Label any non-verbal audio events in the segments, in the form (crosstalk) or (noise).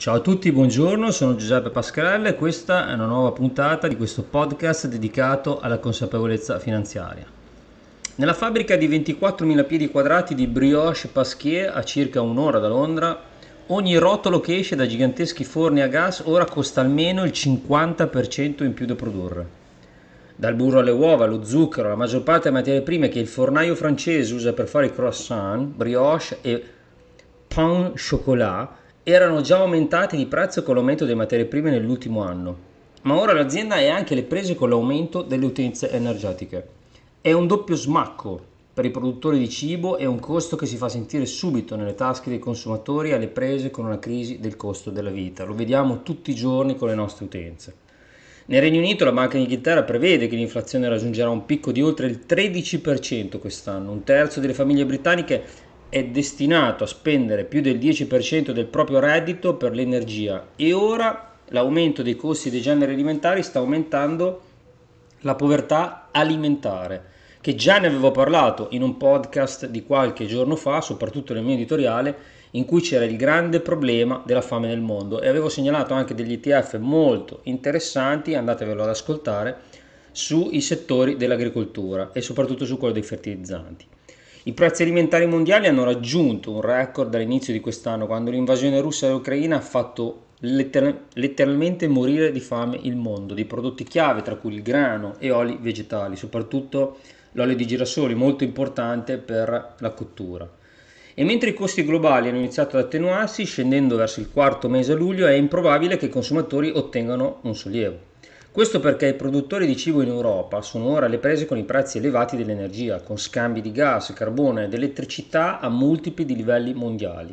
Ciao a tutti, buongiorno, sono Giuseppe Pascarella e questa è una nuova puntata di questo podcast dedicato alla consapevolezza finanziaria. Nella fabbrica di 24.000 piedi quadrati di Brioche Pasquier, a circa un'ora da Londra, ogni rotolo che esce da giganteschi forni a gas ora costa almeno il 50% in più da produrre. Dal burro alle uova, lo zucchero, la maggior parte delle materie prime che il fornaio francese usa per fare i croissant, brioche e pain chocolat, erano già aumentati di prezzo con l'aumento delle materie prime nell'ultimo anno, ma ora l'azienda è anche alle prese con l'aumento delle utenze energetiche. È un doppio smacco per i produttori di cibo e un costo che si fa sentire subito nelle tasche dei consumatori alle prese con una crisi del costo della vita. Lo vediamo tutti i giorni con le nostre utenze. Nel Regno Unito la Banca d'Inghilterra prevede che l'inflazione raggiungerà un picco di oltre il 13% quest'anno. Un terzo delle famiglie britanniche è destinato a spendere più del 10% del proprio reddito per l'energia e ora l'aumento dei costi dei generi alimentari sta aumentando la povertà alimentare che già ne avevo parlato in un podcast di qualche giorno fa, soprattutto nel mio editoriale, in cui c'era il grande problema della fame nel mondo e avevo segnalato anche degli ETF molto interessanti, andatevelo ad ascoltare, sui settori dell'agricoltura e soprattutto su quello dei fertilizzanti. I prezzi alimentari mondiali hanno raggiunto un record all'inizio di quest'anno, quando l'invasione russa dell'Ucraina ha fatto letter- letteralmente morire di fame il mondo, dei prodotti chiave tra cui il grano e oli vegetali, soprattutto l'olio di girasoli, molto importante per la cottura. E mentre i costi globali hanno iniziato ad attenuarsi, scendendo verso il quarto mese a luglio, è improbabile che i consumatori ottengano un sollievo. Questo perché i produttori di cibo in Europa sono ora alle prese con i prezzi elevati dell'energia, con scambi di gas, carbone ed elettricità a multipli di livelli mondiali.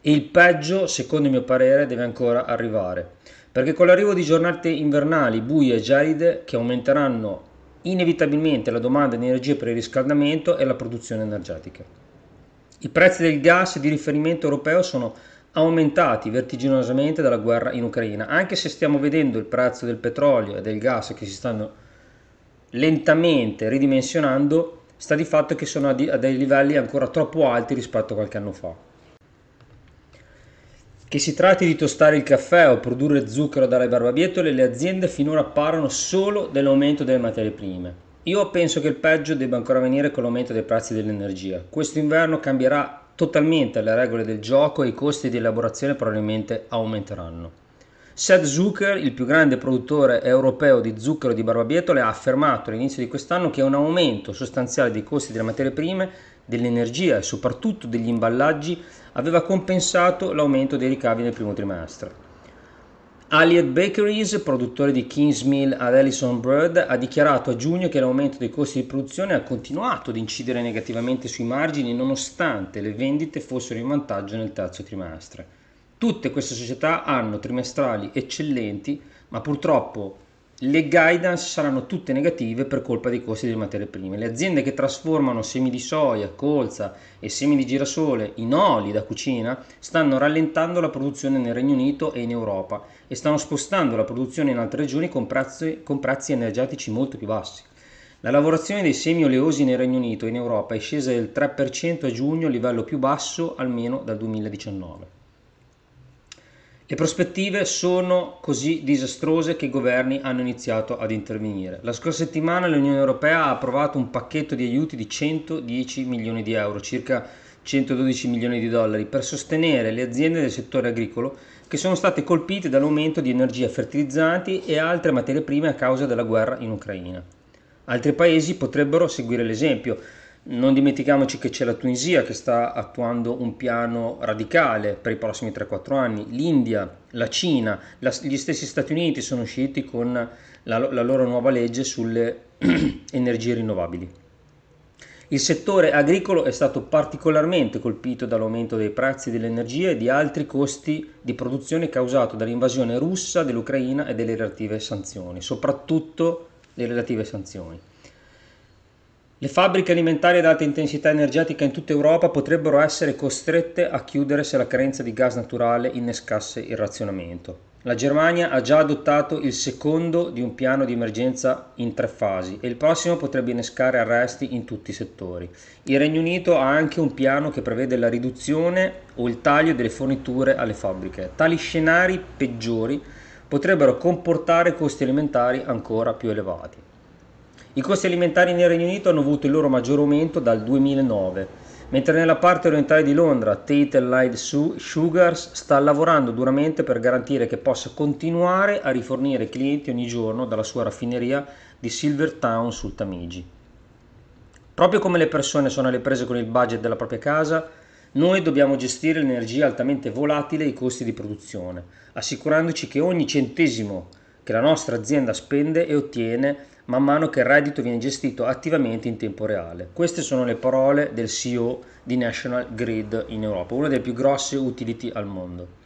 E il peggio, secondo il mio parere, deve ancora arrivare, perché con l'arrivo di giornate invernali buie e gelide che aumenteranno inevitabilmente la domanda di energia per il riscaldamento e la produzione energetica. I prezzi del gas di riferimento europeo sono aumentati vertiginosamente dalla guerra in Ucraina, anche se stiamo vedendo il prezzo del petrolio e del gas che si stanno lentamente ridimensionando, sta di fatto che sono a, dei livelli ancora troppo alti rispetto a qualche anno fa. Che si tratti di tostare il caffè o produrre zucchero dalle barbabietole, le aziende finora parlano solo dell'aumento delle materie prime. Io penso che il peggio debba ancora venire con l'aumento dei prezzi dell'energia. Questo inverno cambierà totalmente alle regole del gioco e i costi di elaborazione probabilmente aumenteranno. Seth Zucker, il più grande produttore europeo di zucchero di barbabietole, ha affermato all'inizio di quest'anno che un aumento sostanziale dei costi delle materie prime, dell'energia e soprattutto degli imballaggi aveva compensato l'aumento dei ricavi nel primo trimestre. Allied Bakeries, produttore di Kingsmill ad Ellison Bird, ha dichiarato a giugno che l'aumento dei costi di produzione ha continuato ad incidere negativamente sui margini nonostante le vendite fossero in vantaggio nel terzo trimestre. Tutte queste società hanno trimestrali eccellenti, ma purtroppo le guidance saranno tutte negative per colpa dei costi delle materie prime. Le aziende che trasformano semi di soia, colza e semi di girasole in oli da cucina stanno rallentando la produzione nel Regno Unito e in Europa e stanno spostando la produzione in altre regioni con prezzi, con prezzi energetici molto più bassi. La lavorazione dei semi oleosi nel Regno Unito e in Europa è scesa del 3% a giugno, livello più basso almeno dal 2019. Le prospettive sono così disastrose che i governi hanno iniziato ad intervenire. La scorsa settimana l'Unione Europea ha approvato un pacchetto di aiuti di 110 milioni di euro, circa 112 milioni di dollari, per sostenere le aziende del settore agricolo che sono state colpite dall'aumento di energia fertilizzanti e altre materie prime a causa della guerra in Ucraina. Altri paesi potrebbero seguire l'esempio, non dimentichiamoci che c'è la Tunisia che sta attuando un piano radicale per i prossimi 3-4 anni, l'India, la Cina, la, gli stessi Stati Uniti sono usciti con la, la loro nuova legge sulle (clears throat) energie rinnovabili. Il settore agricolo è stato particolarmente colpito dall'aumento dei prezzi dell'energia e di altri costi di produzione causato dall'invasione russa dell'Ucraina e delle relative sanzioni, soprattutto le relative sanzioni. Le fabbriche alimentari ad alta intensità energetica in tutta Europa potrebbero essere costrette a chiudere se la carenza di gas naturale innescasse il razionamento. La Germania ha già adottato il secondo di un piano di emergenza in tre fasi e il prossimo potrebbe innescare arresti in tutti i settori. Il Regno Unito ha anche un piano che prevede la riduzione o il taglio delle forniture alle fabbriche. Tali scenari peggiori potrebbero comportare costi alimentari ancora più elevati. I costi alimentari nel Regno Unito hanno avuto il loro maggior aumento dal 2009, mentre nella parte orientale di Londra Tate Light Sugars sta lavorando duramente per garantire che possa continuare a rifornire clienti ogni giorno dalla sua raffineria di Silvertown sul Tamigi. Proprio come le persone sono alle prese con il budget della propria casa, noi dobbiamo gestire l'energia altamente volatile e i costi di produzione, assicurandoci che ogni centesimo che la nostra azienda spende e ottiene man mano che il reddito viene gestito attivamente in tempo reale. Queste sono le parole del CEO di National Grid in Europa, una delle più grosse utility al mondo.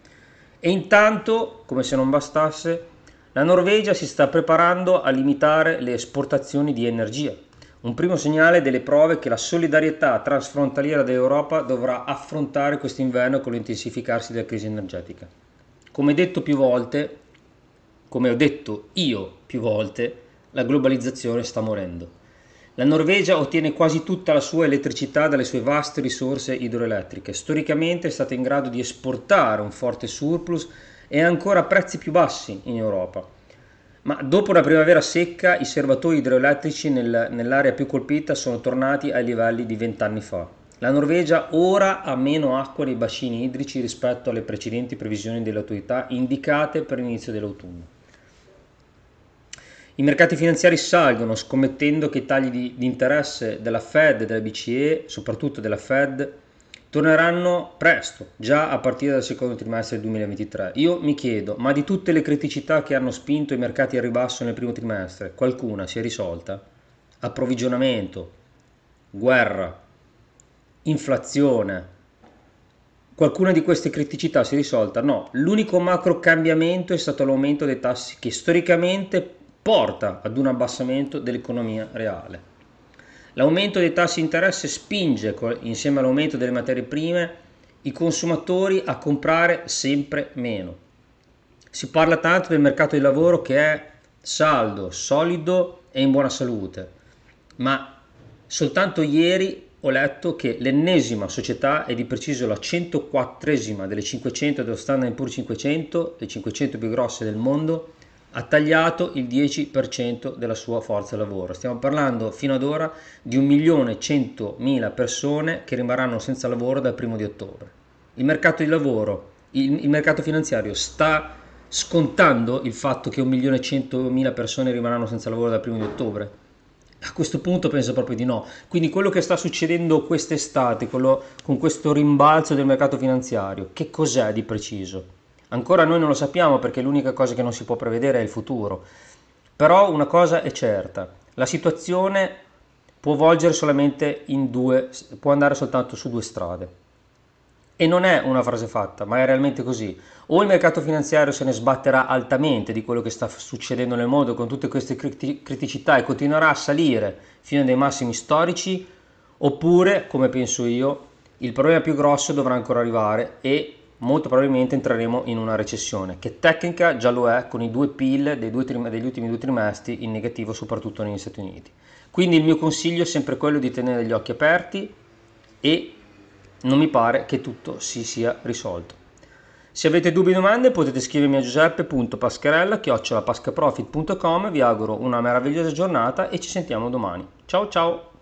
E intanto, come se non bastasse, la Norvegia si sta preparando a limitare le esportazioni di energia, un primo segnale delle prove che la solidarietà transfrontaliera dell'Europa dovrà affrontare quest'inverno con l'intensificarsi della crisi energetica. Come detto più volte, come ho detto io più volte, la globalizzazione sta morendo. La Norvegia ottiene quasi tutta la sua elettricità dalle sue vaste risorse idroelettriche. Storicamente è stata in grado di esportare un forte surplus e ancora a prezzi più bassi in Europa. Ma dopo la primavera secca i serbatoi idroelettrici nel, nell'area più colpita sono tornati ai livelli di vent'anni fa. La Norvegia ora ha meno acqua nei bacini idrici rispetto alle precedenti previsioni delle autorità indicate per l'inizio dell'autunno. I mercati finanziari salgono scommettendo che i tagli di, di interesse della Fed e della BCE, soprattutto della Fed, torneranno presto, già a partire dal secondo trimestre del 2023. Io mi chiedo, ma di tutte le criticità che hanno spinto i mercati al ribasso nel primo trimestre, qualcuna si è risolta? Approvvigionamento, guerra, inflazione, Qualcuna di queste criticità si è risolta? No, l'unico macro cambiamento è stato l'aumento dei tassi che storicamente porta ad un abbassamento dell'economia reale. L'aumento dei tassi di interesse spinge, insieme all'aumento delle materie prime, i consumatori a comprare sempre meno. Si parla tanto del mercato del lavoro che è saldo, solido e in buona salute, ma soltanto ieri ho letto che l'ennesima società, e di preciso la 104esima delle 500 dello Standard Poor's 500, le 500 più grosse del mondo, ha tagliato il 10% della sua forza lavoro. Stiamo parlando fino ad ora di 1.100.000 persone che rimarranno senza lavoro dal 1 di ottobre. Il mercato di lavoro, il, il mercato finanziario sta scontando il fatto che 1.100.000 persone rimarranno senza lavoro dal 1 di ottobre? A questo punto penso proprio di no. Quindi quello che sta succedendo quest'estate quello, con questo rimbalzo del mercato finanziario, che cos'è di preciso? Ancora noi non lo sappiamo perché l'unica cosa che non si può prevedere è il futuro. Però una cosa è certa, la situazione può volgere solamente in due, può andare soltanto su due strade. E non è una frase fatta, ma è realmente così. O il mercato finanziario se ne sbatterà altamente di quello che sta succedendo nel mondo con tutte queste criticità e continuerà a salire fino ai massimi storici, oppure, come penso io, il problema più grosso dovrà ancora arrivare e molto probabilmente entreremo in una recessione che tecnica già lo è con i due PIL due trim- degli ultimi due trimestri in negativo soprattutto negli Stati Uniti. Quindi il mio consiglio è sempre quello di tenere gli occhi aperti e non mi pare che tutto si sia risolto. Se avete dubbi o domande potete scrivermi a giuseppe.pascherella.pascaprofit.com Vi auguro una meravigliosa giornata e ci sentiamo domani. Ciao ciao!